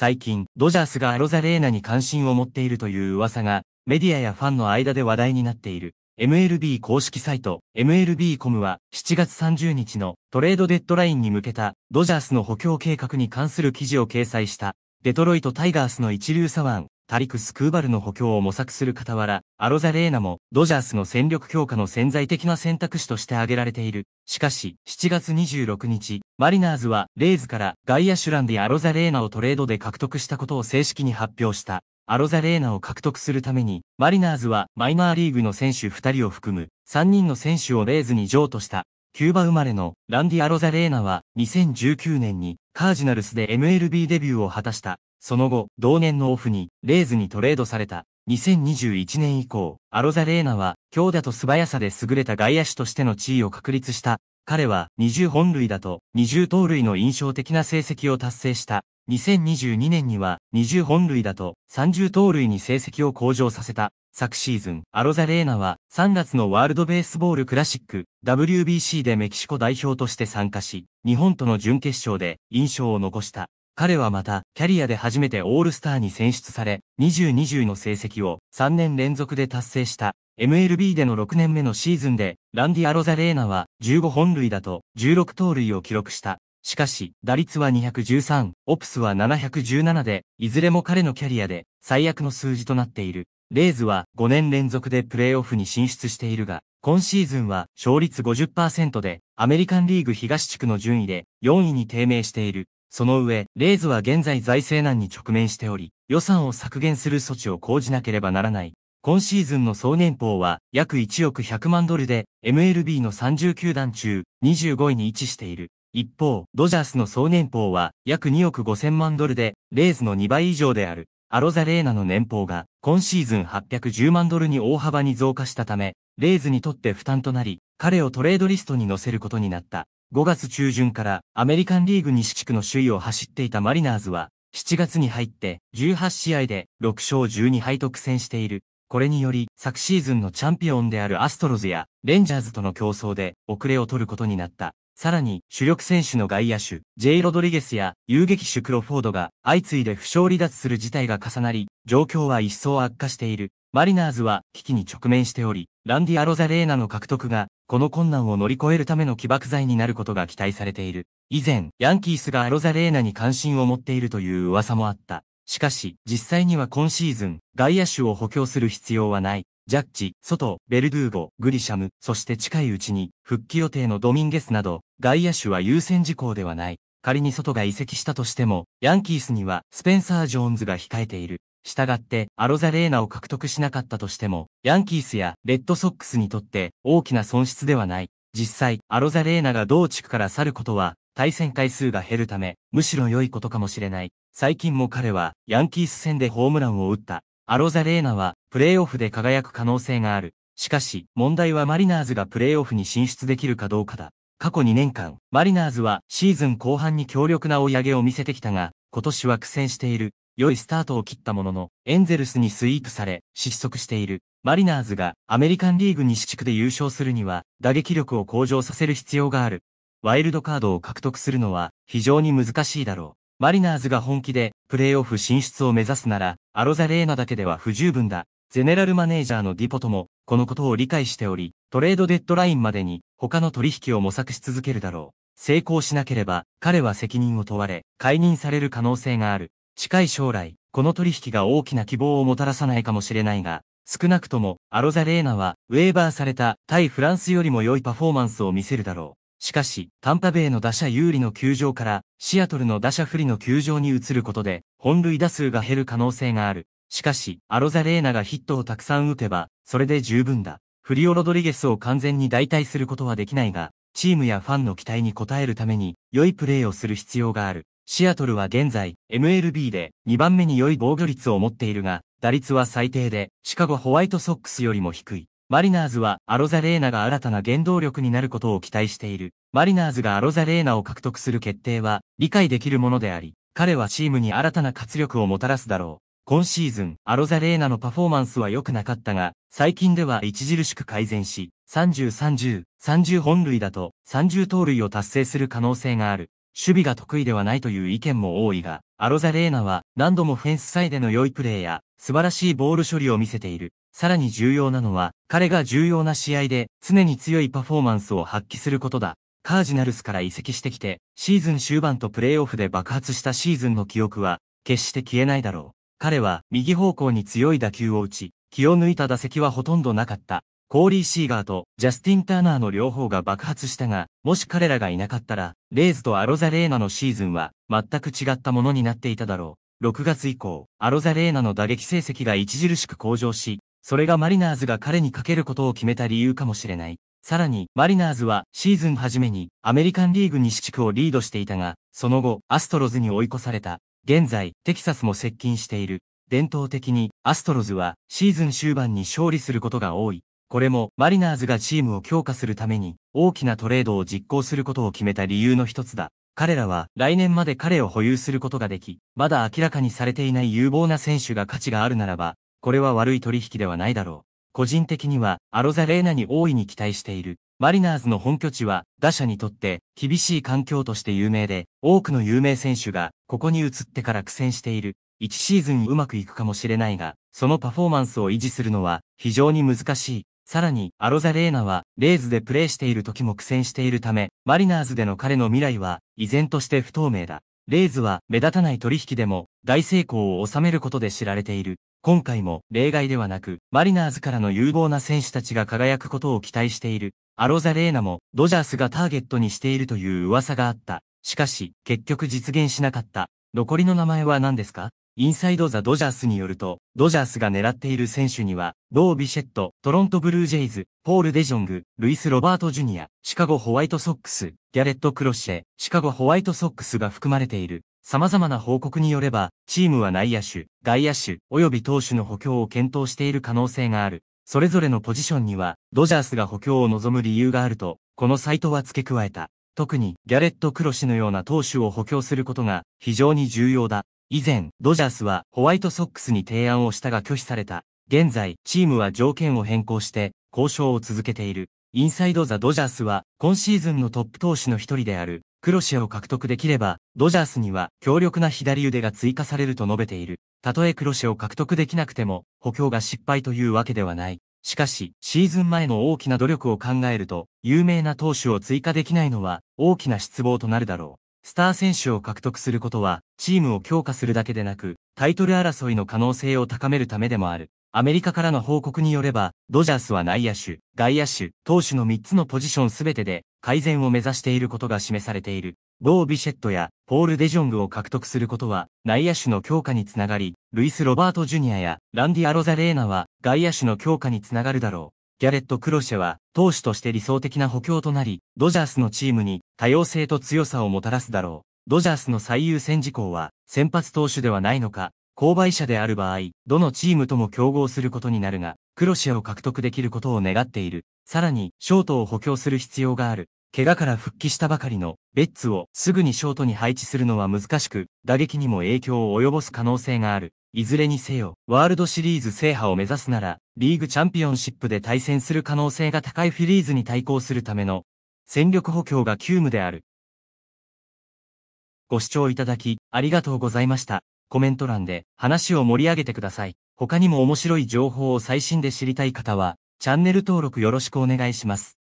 最近、ドジャースがアロザレーナに関心を持っているという噂が、メディアやファンの間で話題になっている。MLB 公式サイト、MLB コムは7月30日のトレードデッドラインに向けたドジャースの補強計画に関する記事を掲載した。デトロイトタイガースの一流左腕、タリク・スクーバルの補強を模索する傍ら、アロザ・レーナも、ドジャースの戦力強化の潜在的な選択肢として挙げられている。しかし、7月26日、マリナーズは、レイズからガイアシュランでアロザ・レーナをトレードで獲得したことを正式に発表した。アロザ・レーナを獲得するために、マリナーズはマイナーリーグの選手2人を含む3人の選手をレイズに譲渡した。キューバ生まれのランディ・アロザレーナは2019年にカージナルスで MLB デビューを果たした。その後、同年のオフにレイズにトレードされた。2021年以降、アロザレーナは強打と素早さで優れた外野手としての地位を確立した。彼は20本塁打と20盗塁の印象的な成績を達成した。2022年には20本塁打と30盗塁に成績を向上させた。昨シーズン、アロザレーナは3月のワールドベースボールクラシック WBC でメキシコ代表として参加し、日本との準決勝で印象を残した。彼はまた、キャリアで初めてオールスターに選出され、2020の成績を3年連続で達成した。MLB での6年目のシーズンで、ランディ・アロザレーナは15本塁打と16盗塁を記録した。しかし、打率は213、オプスは717で、いずれも彼のキャリアで最悪の数字となっている。レイズは5年連続でプレーオフに進出しているが、今シーズンは勝率50%で、アメリカンリーグ東地区の順位で4位に低迷している。その上、レイズは現在財政難に直面しており、予算を削減する措置を講じなければならない。今シーズンの総年俸は約1億100万ドルで、MLB の30球団中25位に位置している。一方、ドジャースの総年俸は約2億5000万ドルで、レイズの2倍以上である。アロザレーナの年俸が今シーズン810万ドルに大幅に増加したため、レイズにとって負担となり、彼をトレードリストに乗せることになった。5月中旬からアメリカンリーグ西地区の首位を走っていたマリナーズは、7月に入って18試合で6勝12敗得戦している。これにより、昨シーズンのチャンピオンであるアストロズやレンジャーズとの競争で遅れを取ることになった。さらに、主力選手の外野手、J. ロドリゲスや遊撃手クロフォードが相次いで負傷離脱する事態が重なり、状況は一層悪化している。マリナーズは危機に直面しており、ランディ・アロザレーナの獲得が、この困難を乗り越えるための起爆剤になることが期待されている。以前、ヤンキースがアロザレーナに関心を持っているという噂もあった。しかし、実際には今シーズン、外野手を補強する必要はない。ジャッジ、ソト、ベルドゥーゴ、グリシャム、そして近いうちに、復帰予定のドミンゲスなど、外野手は優先事項ではない。仮にソトが移籍したとしても、ヤンキースにはスペンサー・ジョーンズが控えている。したがって、アロザレーナを獲得しなかったとしても、ヤンキースやレッドソックスにとって大きな損失ではない。実際、アロザレーナが同地区から去ることは、対戦回数が減るため、むしろ良いことかもしれない。最近も彼は、ヤンキース戦でホームランを打った。アロザレーナは、プレーオフで輝く可能性がある。しかし、問題はマリナーズがプレーオフに進出できるかどうかだ。過去2年間、マリナーズはシーズン後半に強力な追い上げを見せてきたが、今年は苦戦している。良いスタートを切ったものの、エンゼルスにスイープされ、失速している。マリナーズがアメリカンリーグ西地区で優勝するには、打撃力を向上させる必要がある。ワイルドカードを獲得するのは非常に難しいだろう。マリナーズが本気でプレーオフ進出を目指すなら、アロザレーナだけでは不十分だ。ゼネラルマネージャーのディポとも、このことを理解しており、トレードデッドラインまでに、他の取引を模索し続けるだろう。成功しなければ、彼は責任を問われ、解任される可能性がある。近い将来、この取引が大きな希望をもたらさないかもしれないが、少なくとも、アロザレーナは、ウェーバーされた対フランスよりも良いパフォーマンスを見せるだろう。しかし、タンパベイの打者有利の球場から、シアトルの打者不利の球場に移ることで、本塁打数が減る可能性がある。しかし、アロザレーナがヒットをたくさん打てば、それで十分だ。フリオ・ロドリゲスを完全に代替することはできないが、チームやファンの期待に応えるために、良いプレーをする必要がある。シアトルは現在、MLB で2番目に良い防御率を持っているが、打率は最低で、シカゴホワイトソックスよりも低い。マリナーズはアロザレーナが新たな原動力になることを期待している。マリナーズがアロザレーナを獲得する決定は理解できるものであり、彼はチームに新たな活力をもたらすだろう。今シーズン、アロザレーナのパフォーマンスは良くなかったが、最近では著しく改善し、30-30、30本塁だと30盗塁を達成する可能性がある。守備が得意ではないという意見も多いが、アロザレーナは何度もフェンスサイでの良いプレーや素晴らしいボール処理を見せている。さらに重要なのは、彼が重要な試合で常に強いパフォーマンスを発揮することだ。カージナルスから移籍してきて、シーズン終盤とプレーオフで爆発したシーズンの記憶は、決して消えないだろう。彼は右方向に強い打球を打ち、気を抜いた打席はほとんどなかった。コーリー・シーガーとジャスティン・ターナーの両方が爆発したが、もし彼らがいなかったら、レイズとアロザレーナのシーズンは全く違ったものになっていただろう。6月以降、アロザレーナの打撃成績が著しく向上し、それがマリナーズが彼にかけることを決めた理由かもしれない。さらに、マリナーズはシーズン初めにアメリカンリーグ西地区をリードしていたが、その後、アストロズに追い越された。現在、テキサスも接近している。伝統的に、アストロズはシーズン終盤に勝利することが多い。これも、マリナーズがチームを強化するために、大きなトレードを実行することを決めた理由の一つだ。彼らは来年まで彼を保有することができ、まだ明らかにされていない有望な選手が価値があるならば、これは悪い取引ではないだろう。個人的には、アロザレーナに大いに期待している。マリナーズの本拠地は打者にとって厳しい環境として有名で、多くの有名選手がここに移ってから苦戦している。1シーズンうまくいくかもしれないが、そのパフォーマンスを維持するのは非常に難しい。さらに、アロザレーナは、レイズでプレーしている時も苦戦しているため、マリナーズでの彼の未来は、依然として不透明だ。レイズは、目立たない取引でも、大成功を収めることで知られている。今回も、例外ではなく、マリナーズからの有望な選手たちが輝くことを期待している。アロザレーナもドジャースがターゲットにしているという噂があった。しかし、結局実現しなかった。残りの名前は何ですかインサイド・ザ・ドジャースによると、ドジャースが狙っている選手には、ロー・ビシェット、トロント・ブルージェイズ、ポール・デジョング、ルイス・ロバート・ジュニア、シカゴ・ホワイトソックス、ギャレット・クロシェ、シカゴ・ホワイトソックスが含まれている。様々な報告によれば、チームは内野手、外野手、及び投手の補強を検討している可能性がある。それぞれのポジションには、ドジャースが補強を望む理由があると、このサイトは付け加えた。特に、ギャレット・クロシのような投手を補強することが、非常に重要だ。以前、ドジャースは、ホワイトソックスに提案をしたが拒否された。現在、チームは条件を変更して、交渉を続けている。インサイド・ザ・ドジャースは、今シーズンのトップ投手の一人である、クロシアを獲得できれば、ドジャースには強力な左腕が追加されると述べている。たとえクロシアを獲得できなくても、補強が失敗というわけではない。しかし、シーズン前の大きな努力を考えると、有名な投手を追加できないのは、大きな失望となるだろう。スター選手を獲得することは、チームを強化するだけでなく、タイトル争いの可能性を高めるためでもある。アメリカからの報告によれば、ドジャースは内野手、外野手、投手の3つのポジションすべてで、改善を目指していることが示されている。ロー・ビシェットやポール・デジョングを獲得することは内野手の強化につながり、ルイス・ロバート・ジュニアやランディ・アロザレーナは外野手の強化につながるだろう。ギャレット・クロシェは投手として理想的な補強となり、ドジャースのチームに多様性と強さをもたらすだろう。ドジャースの最優先事項は先発投手ではないのか、購買者である場合、どのチームとも競合することになるが、クロシェを獲得できることを願っている。さらに、ショートを補強する必要がある。怪我から復帰したばかりのベッツをすぐにショートに配置するのは難しく、打撃にも影響を及ぼす可能性がある。いずれにせよ、ワールドシリーズ制覇を目指すなら、リーグチャンピオンシップで対戦する可能性が高いフィリーズに対抗するための戦力補強が急務である。ご視聴いただき、ありがとうございました。コメント欄で話を盛り上げてください。他にも面白い情報を最新で知りたい方は、チャンネル登録よろしくお願いします。